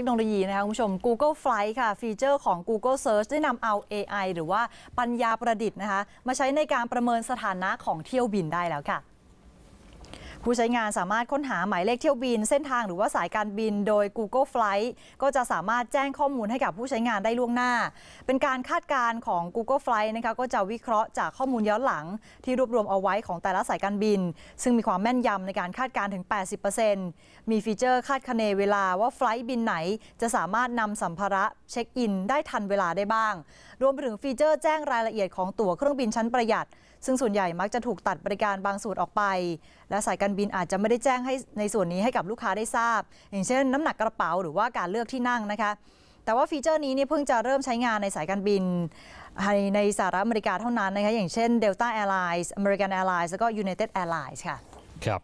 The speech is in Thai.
เทคโนโลยีนะคะคุณผู้ชม Google Flight ค่ะ ฟีเจอร์ของ Google Search ได้นำเอา AI หรือว่าปัญญาประดิษฐ์นะคะมาใช้ในการประเมินสถานะของเที่ยวบินได้แล้วค่ะผู้ใช้งานสามารถค้นหาหมายเลขเที่ยวบินเส้นทางหรือว่าสายการบิน โดย Google Flight ก็จะสามารถแจ้งข้อมูลให้กับผู้ใช้งานได้ล่วงหน้า เป็นการคาดการณ์ของ Google Flight นะคะก็จะวิเคราะห์จากข้อมูลย้อนหลัง ที่รวบรวมเอาไว้ของแต่ละสายการบิน ซึ่งมีความแม่นยำในการคาดการณ์ถึง 80%มีฟีเจอร์คาดคะเนเวลาว่าไฟล์บินไหนจะสามารถนำสัมภาระเช็คอินได้ทันเวลาได้บ้าง รวมไปถึงฟีเจอร์แจ้งรายละเอียดของตั๋วเครื่องบินชั้นประหยัดซึ่งส่วนใหญ่มักจะถูกตัดบริการบางส่วนออกไป และสายการบินอาจจะไม่ได้แจ้งให้ในส่วนนี้ให้กับลูกค้าได้ทราบ อย่างเช่น น้ำหนักกระเป๋าหรือว่าการเลือกที่นั่งนะคะ แต่ว่าฟีเจอร์นี้เนี่ยเพิ่งจะเริ่มใช้งานในสายการบินในสหรัฐอเมริกาเท่านั้นนะคะอย่างเช่น Delta Airlines American Airlines แล้วก็ United Airlines ค่ะ ครับ